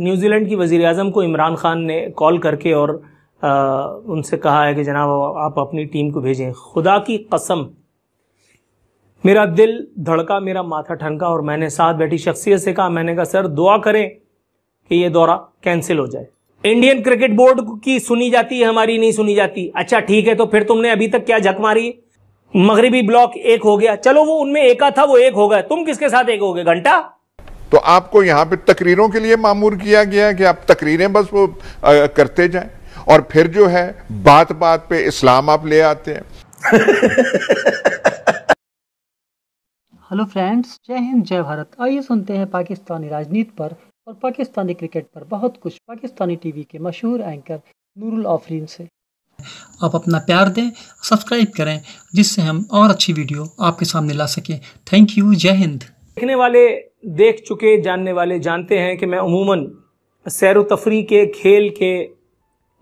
New Zealand की वज़ी अजम को इमरान खान ने कॉल करके और आ, उनसे कहा है कि जनाब आप अपनी टीम को भेजें खुदा की कसम मेरा दिल धड़का मेरा माथा ठनका और मैंने साथ बैठी शख्सियत से कहा मैंने कहा सर दुआ करें कि यह दौरा कैंसिल हो जाए इंडियन क्रिकेट बोर्ड की सुनी जाती है हमारी नहीं सुनी जाती अच्छा ठीक है तो फिर तुमने अभी तक क्या झक मारी मगरबी ब्लॉक एक हो गया चलो वो उनमें एका था वो एक हो गया तुम किसके साथ एक हो गए घंटा तो आपको यहाँ पे तकरीरों के लिए मामूर किया गया कि आप तकरीरें बस वो करते जाएं और फिर जो है बात बात पे इस्लाम आप ले आते हैं हेलो फ्रेंड्स जय हिंद जय भारत आइए सुनते हैं पाकिस्तानी राजनीति पर और पाकिस्तानी क्रिकेट पर बहुत कुछ पाकिस्तानी टीवी के मशहूर एंकर नूरुल आफरीन से आप अपना प्यार दें सब्सक्राइब करें जिससे हम और अच्छी वीडियो आपके सामने ला सकें थैंक यू जय हिंद देखने वाले देख चुके जानने वाले जानते हैं कि मैं अमूमन सैर तफरी के खेल के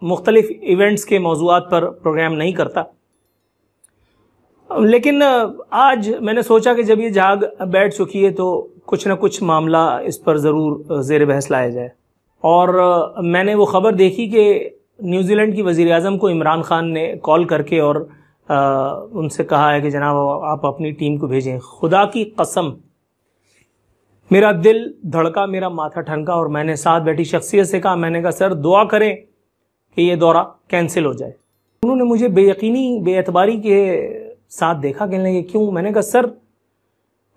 मुख्तलिफ़ इवेंट्स के मौजूद पर प्रोग्राम नहीं करता लेकिन आज मैंने सोचा कि जब ये जाग बैठ चुकी है तो कुछ ना कुछ मामला इस पर ज़रूर ज़ेर बहस लाया जाए और मैंने वो ख़बर देखी कि न्यूजीलैंड की वज़ी अजम को इमरान ख़ान ने कॉल करके और आ, उनसे कहा है कि जनाब आप अपनी टीम को भेजें खुदा की कसम मेरा दिल धड़का मेरा माथा ठनका और मैंने साथ बैठी शख्सियत से कहा मैंने कहा सर दुआ करें कि ये दौरा कैंसिल हो जाए उन्होंने मुझे बेयकीनी बेअबारी के साथ देखा कहने लगे क्यों मैंने कहा सर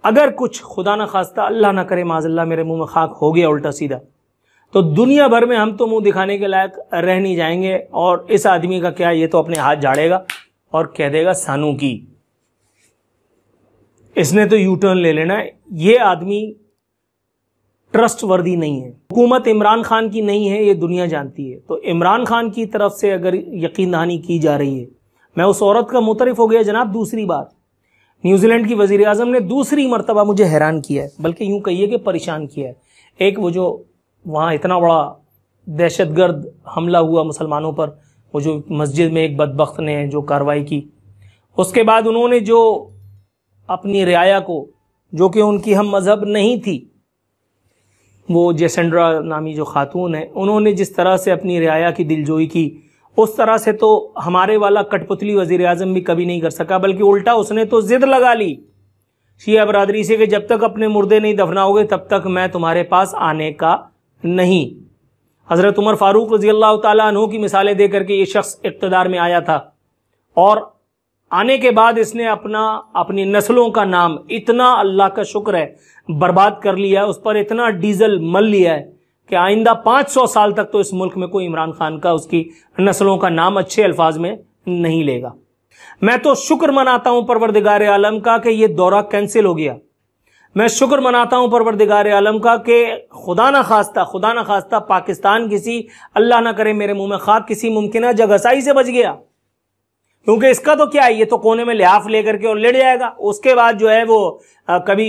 अगर कुछ खुदा ना खास्ता अल्लाह ना करे माजल्ला मेरे मुंह में खाक हो गया उल्टा सीधा तो दुनिया भर में हम तो मुंह दिखाने के लायक रह नहीं जाएंगे और इस आदमी का क्या ये तो अपने हाथ झाड़ेगा और कह देगा सानू की इसने तो यू टर्न ले लेना है ये आदमी ट्रस्ट वर्दी नहीं है हुकूमत इमरान खान की नहीं है ये दुनिया जानती है तो इमरान खान की तरफ से अगर यकीन दहानी की जा रही है मैं उस औरत का मुतरफ हो गया जनाब दूसरी बात न्यूजीलैंड की वजीर अजम ने दूसरी मरतबा मुझे हैरान किया है बल्कि यूं कहिए कि परेशान किया है एक वो जो वहाँ इतना बड़ा दहशतगर्द हमला हुआ मुसलमानों पर वो जो मस्जिद में एक बदबक ने जो कार्रवाई की उसके बाद उन्होंने जो अपनी रियाया को जो कि उनकी हम मज़हब नहीं थी वो जेसेंड्रा नामी जो खातून है उन्होंने जिस तरह से अपनी रियाया की दिलजोई की उस तरह से तो हमारे वाला कठपुतली वजीर आजम भी कभी नहीं कर सका बल्कि उल्टा उसने तो जिद लगा ली शिया बरदरी से कि जब तक अपने मुर्दे नहीं दफनाओगे तब तक मैं तुम्हारे पास आने का नहीं हज़रत उमर फारूक रजी अल्लाह तु की मिसालें देकर के ये शख्स इकतदार में आया था और आने के बाद इसने अपना अपनी नस्लों का नाम इतना अल्लाह का शुक्र है बर्बाद कर लिया है उस पर इतना डीजल मल लिया है कि आइंदा 500 साल तक तो इस मुल्क में कोई इमरान खान का उसकी नस्लों का नाम अच्छे अल्फाज में नहीं लेगा मैं तो शुक्र मनाता हूं परवरदिगार आलम का कि यह दौरा कैंसिल हो गया मैं शुक्र मनाता हूं परवरदिगार आलम का कि खुदा ना खास्ता खुदा ना खास्ता पाकिस्तान किसी अल्लाह ना करे मेरे मुंह में खाक किसी मुमकिन जगसाई से बच गया क्योंकि इसका तो क्या है ये तो कोने में लिहाफ लेकर के और लेट जाएगा उसके बाद जो है वो आ, कभी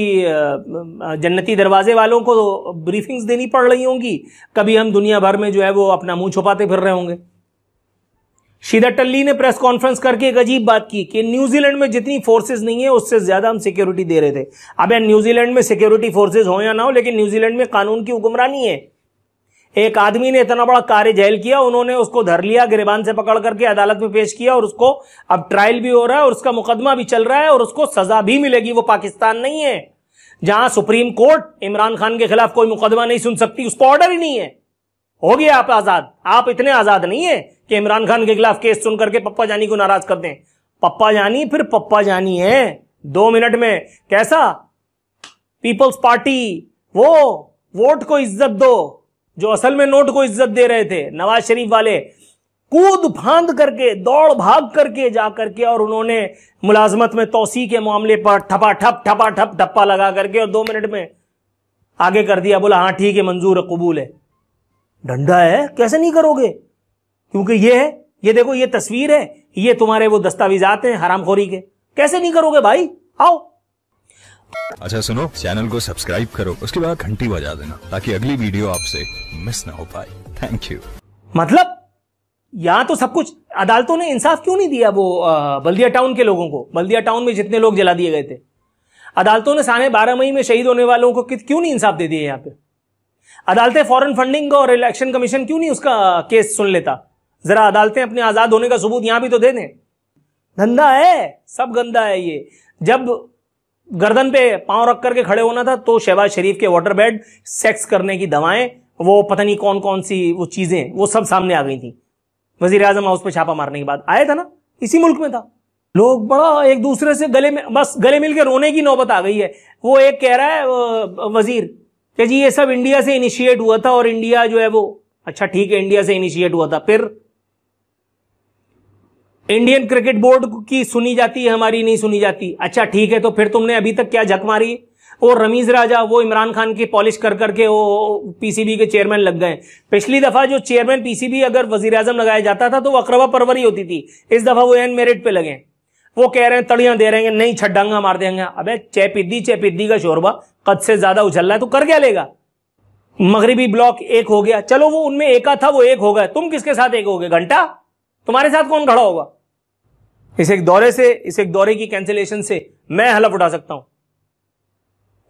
जन्नती दरवाजे वालों को तो ब्रीफिंग्स देनी पड़ रही होंगी कभी हम दुनिया भर में जो है वो अपना मुंह छुपाते फिर रहे होंगे शीदा टल्ली ने प्रेस कॉन्फ्रेंस करके एक अजीब बात की कि न्यूजीलैंड में जितनी फोर्सेस नहीं है उससे ज्यादा हम सिक्योरिटी दे रहे थे अब यार न्यूजीलैंड में सिक्योरिटी फोर्सेज हो या ना हो लेकिन न्यूजीलैंड में कानून की हुक्मरानी है एक आदमी ने इतना बड़ा कार्य जेल किया उन्होंने उसको धर लिया गिरबान से पकड़ करके अदालत में पेश किया और उसको अब ट्रायल भी हो रहा है और उसका मुकदमा भी चल रहा है और उसको सजा भी मिलेगी वो पाकिस्तान नहीं है जहां सुप्रीम कोर्ट इमरान खान के खिलाफ कोई मुकदमा नहीं सुन सकती उसको ऑर्डर ही नहीं है हो गया आप आजाद आप इतने आजाद नहीं है कि इमरान खान के खिलाफ केस सुन करके पप्पा जानी को नाराज कर दें पप्पा जानी फिर पप्पा जानी है दो मिनट में कैसा पीपल्स पार्टी वो वोट को इज्जत दो जो असल में नोट को इज्जत दे रहे थे नवाज शरीफ वाले कूद फांद करके दौड़ भाग करके जा करके और उन्होंने मुलाजमत में तोसी के मामले पर ठपा ठप ठपा ठप ठप्पा लगा करके और दो मिनट में आगे कर दिया बोला हाँ ठीक है मंजूर है कबूल है डंडा है कैसे नहीं करोगे क्योंकि ये है ये देखो ये तस्वीर है ये तुम्हारे वो दस्तावेजात हैं हरामखोरी के कैसे नहीं करोगे भाई आओ अच्छा सुनो चैनल को सब्सक्राइब करो उसके बाद घंटी बजा देना ताकि अगली वीडियो आपसे मिस ना हो पाए थैंक यू मतलब यहाँ तो सब कुछ अदालतों ने इंसाफ क्यों नहीं दिया वो बल्दिया टाउन के लोगों को बल्दिया टाउन में जितने लोग जला दिए गए थे अदालतों ने साढ़े बारह मई में शहीद होने वालों को क्यों नहीं इंसाफ दे दिया यहाँ पे अदालतें फॉरेन फंडिंग और इलेक्शन कमीशन क्यों नहीं उसका केस सुन लेता जरा अदालतें अपने आजाद होने का सबूत यहां भी तो दे दें धंधा है सब गंदा है ये जब गर्दन पे पांव रख करके खड़े होना था तो शहबाज शरीफ के वाटर बेड सेक्स करने की दवाएं वो पता नहीं कौन कौन सी वो चीजें वो सब सामने आ गई थी वजीर आजम हाउस पर छापा मारने के बाद आया था ना इसी मुल्क में था लोग बड़ा एक दूसरे से गले में बस गले मिल के रोने की नौबत आ गई है वो एक कह रहा है वजीर कि जी ये सब इंडिया से इनिशिएट हुआ था और इंडिया जो है वो अच्छा ठीक है इंडिया से इनिशिएट हुआ था फिर इंडियन क्रिकेट बोर्ड की सुनी जाती है हमारी नहीं सुनी जाती अच्छा ठीक है तो फिर तुमने अभी तक क्या झक मारी वो रमीज राजा वो इमरान खान की पॉलिश कर करके वो पीसीबी के चेयरमैन लग गए पिछली दफा जो चेयरमैन पीसीबी अगर वजीर आजम लगाया जाता था तो वो परवरी होती थी इस दफा वो एन मेरिट पे लगे वो कह रहे हैं तड़ियां दे रहे हैं नहीं छड्डांगा मार देंगे अबे चेपिद्दी चेपिद्दी का शोरबा कद से ज्यादा उछल रहा है तो कर क्या लेगा मगरबी ब्लॉक एक हो गया चलो वो उनमें एका था वो एक हो गया तुम किसके साथ एक हो गए घंटा तुम्हारे साथ कौन खड़ा होगा इस एक दौरे से इस एक दौरे की कैंसिलेशन से मैं हलफ उठा सकता हूं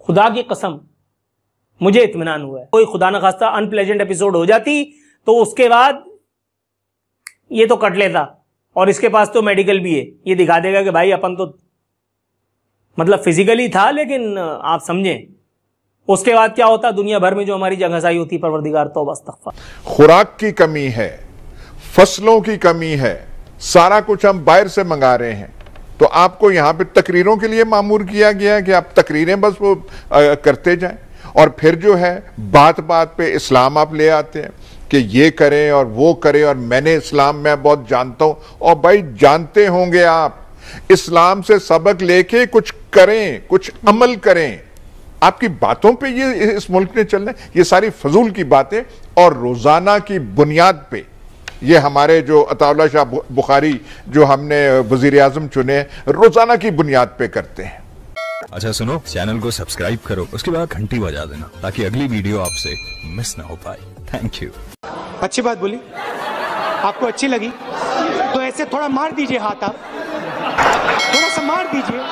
खुदा की कसम मुझे इतमान हुआ है कोई खुदा ना खास्ता अनप्लेजेंट एपिसोड हो जाती तो उसके बाद ये तो कट लेता और इसके पास तो मेडिकल भी है ये दिखा देगा कि भाई अपन तो मतलब फिजिकली था लेकिन आप समझें उसके बाद क्या होता दुनिया भर में जो हमारी जगह होती परवरदिगार तो बस खुराक की कमी है फसलों की कमी है सारा कुछ हम बाहर से मंगा रहे हैं तो आपको यहां पे तकरीरों के लिए मामूर किया गया कि आप तकरीरें बस वो करते जाएं और फिर जो है बात बात पे इस्लाम आप ले आते हैं कि ये करें और वो करें और मैंने इस्लाम में बहुत जानता हूं और भाई जानते होंगे आप इस्लाम से सबक लेके कुछ करें कुछ अमल करें आपकी बातों पे ये इस मुल्क ने चलना ये सारी फजूल की बातें और रोज़ाना की बुनियाद पे ये हमारे जो अताउल्ला शाह बुखारी जो हमने वजीर आजम चुने रोजाना की बुनियाद पे करते हैं अच्छा सुनो चैनल को सब्सक्राइब करो उसके बाद घंटी बजा देना ताकि अगली वीडियो आपसे मिस ना हो पाए थैंक यू अच्छी बात बोली आपको अच्छी लगी तो ऐसे थोड़ा मार दीजिए हाथ आप थोड़ा सा मार दीजिए